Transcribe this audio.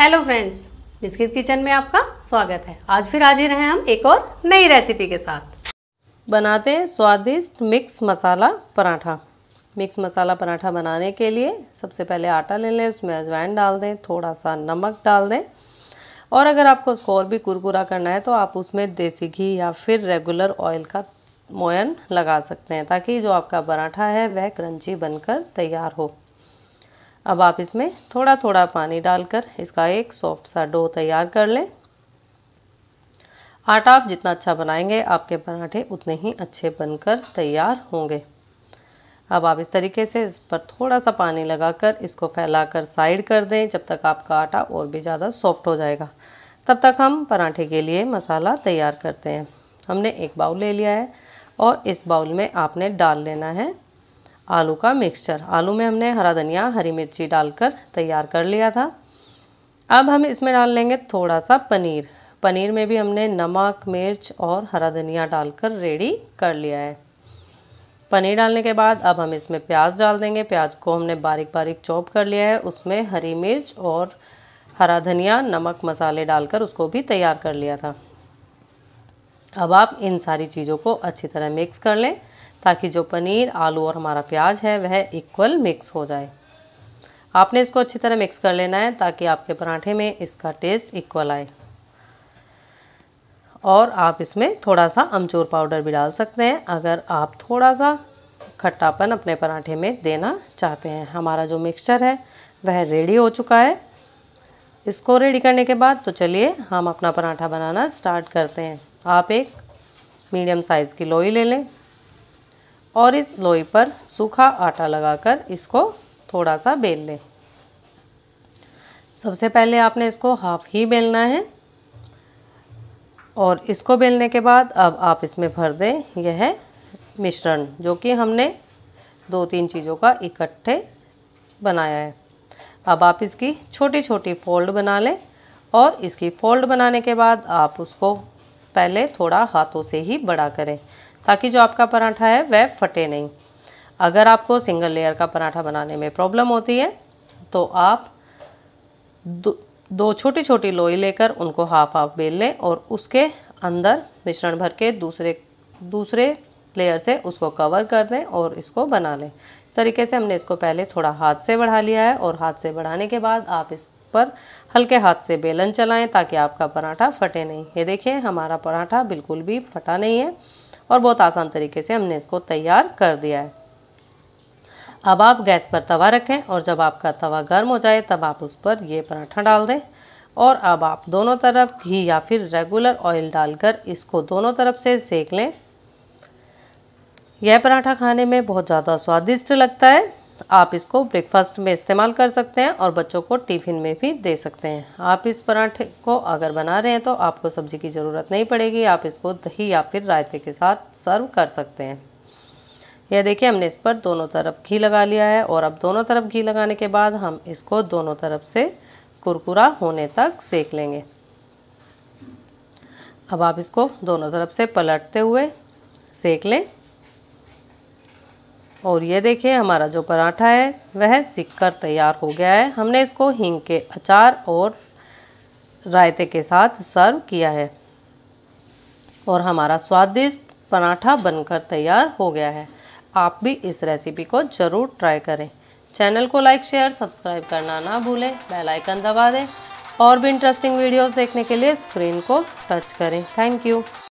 hello friends डिस्किस kitchen में आपका स्वागत है आज फिर हाजिर हैं हम एक और नई रेसिपी के साथ बनाते हैं स्वादिष्ट मिक्स मसाला पराठा मिक्स मसाला पराठा बनाने के लिए सबसे पहले आटा ले लें उसमें अजवाइन डाल दें थोड़ा सा नमक डाल दें और अगर आपको उसको और भी कुरकुरा करना है तो आप उसमें देसी घी या फिर रेगुलर ऑयल का मोयन लगा सकते हैं ताकि जो आपका पराठा है वह क्रंची बनकर तैयार हो अब आप इसमें थोड़ा थोड़ा पानी डालकर इसका एक सॉफ्ट सा डो तैयार कर लें आटा आप जितना अच्छा बनाएंगे आपके पराठे उतने ही अच्छे बनकर तैयार होंगे अब आप इस तरीके से इस पर थोड़ा सा पानी लगाकर इसको फैलाकर साइड कर दें जब तक आपका आटा और भी ज़्यादा सॉफ्ट हो जाएगा तब तक हम पराठे के लिए मसाला तैयार करते हैं हमने एक बाउल ले लिया है और इस बाउल में आपने डाल लेना है आलू का मिक्सचर आलू में हमने हरा धनिया हरी मिर्ची डालकर तैयार कर लिया था अब हम इसमें डाल लेंगे थोड़ा सा पनीर पनीर में भी हमने नमक मिर्च और हरा धनिया डालकर रेडी कर लिया है पनीर डालने के बाद अब हम इसमें प्याज डाल देंगे प्याज को हमने बारीक बारीक चॉप कर लिया है उसमें हरी मिर्च और हरा धनिया नमक मसाले डालकर उसको भी तैयार कर लिया था अब आप इन सारी चीज़ों को अच्छी तरह मिक्स कर लें ताकि जो पनीर आलू और हमारा प्याज है वह इक्वल मिक्स हो जाए आपने इसको अच्छी तरह मिक्स कर लेना है ताकि आपके पराठे में इसका टेस्ट इक्वल आए और आप इसमें थोड़ा सा अमचूर पाउडर भी डाल सकते हैं अगर आप थोड़ा सा खट्टापन अपने पराठे में देना चाहते हैं हमारा जो मिक्सचर है वह रेडी हो चुका है इसको रेडी करने के बाद तो चलिए हम अपना पराठा बनाना स्टार्ट करते हैं आप एक मीडियम साइज़ की लोई ले लें और इस लोई पर सूखा आटा लगाकर इसको थोड़ा सा बेल लें सबसे पहले आपने इसको हाफ ही बेलना है और इसको बेलने के बाद अब आप इसमें भर दें यह मिश्रण जो कि हमने दो तीन चीज़ों का इकट्ठे बनाया है अब आप इसकी छोटी छोटी फोल्ड बना लें और इसकी फोल्ड बनाने के बाद आप उसको पहले थोड़ा हाथों से ही बड़ा करें ताकि जो आपका पराठा है वह फटे नहीं अगर आपको सिंगल लेयर का पराठा बनाने में प्रॉब्लम होती है तो आप दो, दो छोटी छोटी लोई लेकर उनको हाफ हाफ बेल लें और उसके अंदर मिश्रण भर के दूसरे दूसरे लेयर से उसको कवर कर दें और इसको बना लें इस तरीके से हमने इसको पहले थोड़ा हाथ से बढ़ा लिया है और हाथ से बढ़ाने के बाद आप इस पर हल्के हाथ से बेलन चलाएं ताकि आपका पराठा फटे नहीं ये देखिए हमारा पराठा बिल्कुल भी फटा नहीं है और बहुत आसान तरीके से हमने इसको तैयार कर दिया है अब आप गैस पर तवा रखें और जब आपका तवा गर्म हो जाए तब आप उस पर ये पराठा डाल दें और अब आप दोनों तरफ घी या फिर रेगुलर ऑयल डालकर इसको दोनों तरफ से सेक लें यह पराठा खाने में बहुत ज़्यादा स्वादिष्ट लगता है आप इसको ब्रेकफास्ट में इस्तेमाल कर सकते हैं और बच्चों को टिफ़िन में भी दे सकते हैं आप इस पराठे को अगर बना रहे हैं तो आपको सब्ज़ी की ज़रूरत नहीं पड़ेगी आप इसको दही या फिर रायते के साथ सर्व कर सकते हैं यह देखिए हमने इस पर दोनों तरफ घी लगा लिया है और अब दोनों तरफ घी लगाने के बाद हम इसको दोनों तरफ से कुरकुरा होने तक सेक लेंगे अब आप इसको दोनों तरफ से पलटते हुए सेक लें और ये देखिए हमारा जो पराठा है वह सीख कर तैयार हो गया है हमने इसको हींग के अचार और रायते के साथ सर्व किया है और हमारा स्वादिष्ट पराठा बनकर तैयार हो गया है आप भी इस रेसिपी को ज़रूर ट्राई करें चैनल को लाइक शेयर सब्सक्राइब करना ना भूलें बेल आइकन दबा दें और भी इंटरेस्टिंग वीडियोस देखने के लिए स्क्रीन को टच करें थैंक यू